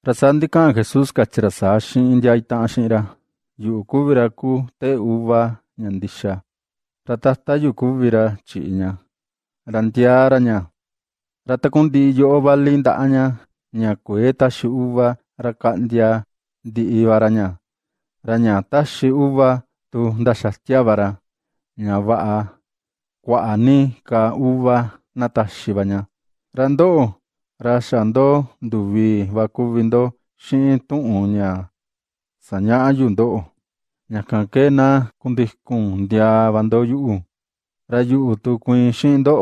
Rasandikan Jesuska chirasaxi intyaitáxira, yu'ukuvira ku te uva ñandixa, ratáhta yukuvira chi'ña, rantiáraña, ratakunti yo'ó vali ntá'aña ña kuetáxi uva iwaranya. Ranya tashi uva tu ndaxahtiávara ña va'a ka uva nataxivaña, randó'o Ra và cô xandó nduvi bakuvindó xi'in na ña đi cùng ñakankéna văn ndiabandó yu'u ra tu ra na yu'u ta xi'in đi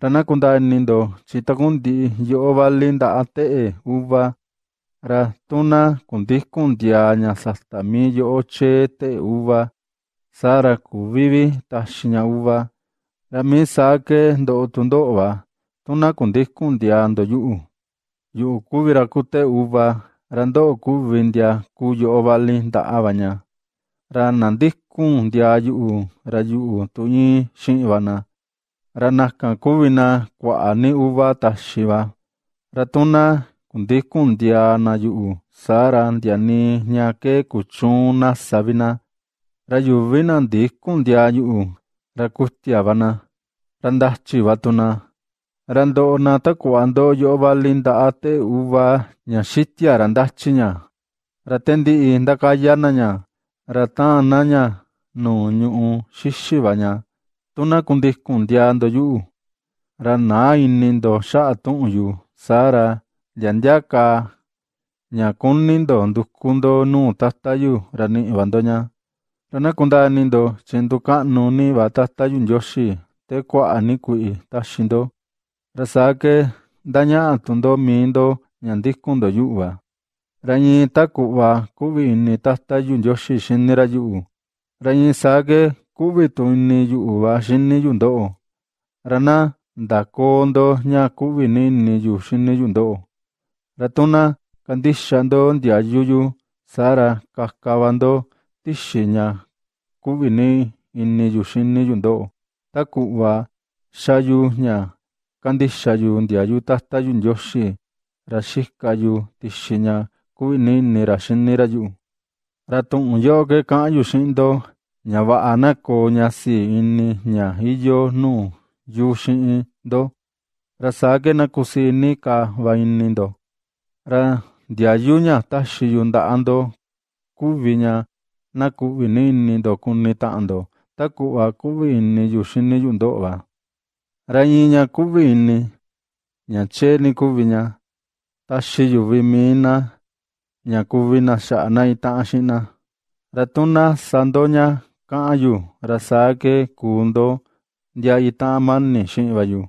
ranakundanindo chitakundi yo'o vali nda'a u uva ra tuna kundijkun ndia ña sajtami yo'o che te'e uva sa'ra kuvivi taxi ña uva ra mi sa sake ndo'o tundo'oba Tuna kundijku dia ndoyu'u. Yu'u kuvira kute uva rando kuvi ntia ku yo'o vali nta'avaña. Rana nandijkun ntia yu'u ra yu'u tu'in xi'ivana. rana najkan kuvina kua'a ni uva taxiva. Ratuna tuna kundijkun na yu'u sa'ra ntiani jña ke kuchun nasavina. Ra yuvina ndijkun ntia yu'u randa kustiavana. Ra Rando'ona tacuando linda ate uva ñaxitia randáchiña ratendi'i ndakayanaña rata'anaña no ñu'u nya, tuna kundijku ndia ndoyu'u ranaa'ini ndoxá'a tu'unyu sára nya kunindo ndukundo nuu nuni rani'vandoña ranakundanindo chenduka'nu níva te ndyoxi aniku i tashindo. Rasaake ndaña'atundo miindo ñandíkundo yu'wa. Rañi taku'va kuvi-ini tahta yunyoxi xinira ranyi Rañi saake kuvitu-ini yu'uva xini yundo'o. Rana ndakoondo ña kuvi-ini yu xini yundo'o. Ratuna kandixando ndia yuyu sara kajkavando tixi ña kuvi-ini yu xini yundo'o. Taku'va xayu ña Kandishayu ndiayu tahtayu yoshi, rashikayu tishiña kuini nirashinirayu. Ratun yoke kayu shindo, ñava'ana ko ñasi ini nya hiyo nu yu shindo, rasake nakusini ka vainindo. Ra ndiayu ni tashiyu nda'ando, kuviña nakuvinindo kunita'ando, taku'a kuvini yuxiniyu wa. Ranyinya kuvini, nyacheni kuvinya, tashi yuvi mina, na xa'na ita'anxina. Ratuna sandoña ka'anyu rasake kundo ndia ita'an mani xi'invayu.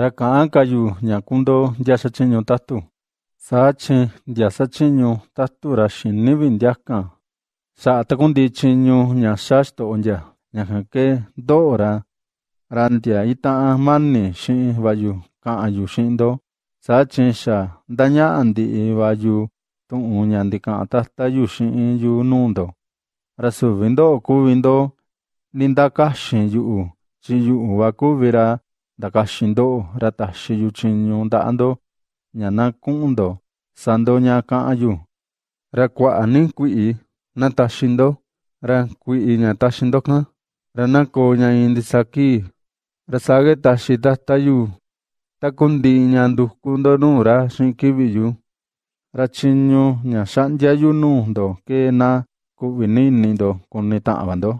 Raka'ankayu ñakundo ndia xachiñu tatu. Sache ndia sachiñu ra xinivi ndiaka. Xa'ta kundichiñu ña xaxto'onya ñajake ndo'ora Rantia ita'an mani chi'i bayu ka'anyu chindo sachincha ndaña'a ndi'i bayu tu'un ña ndika'an tatayu chi'i yu nundo rasuvindo kuvindo nindakaxin yu'u chi yu'u vakuvira ndakaxindo rataxi yuchiñu nda'ando ñana ku'undo sando ña ka'anyu ra kua'a ni kui'i nataxindo ra kui'i ña taxindo jna ra nakoña in ndisaki Rasáke taxi taxtayu, takundii ña ndujkundo nuura xi kiviyu, rachiñu ña xa'ndiayu nuundo keena kuvininindo kunita'vando.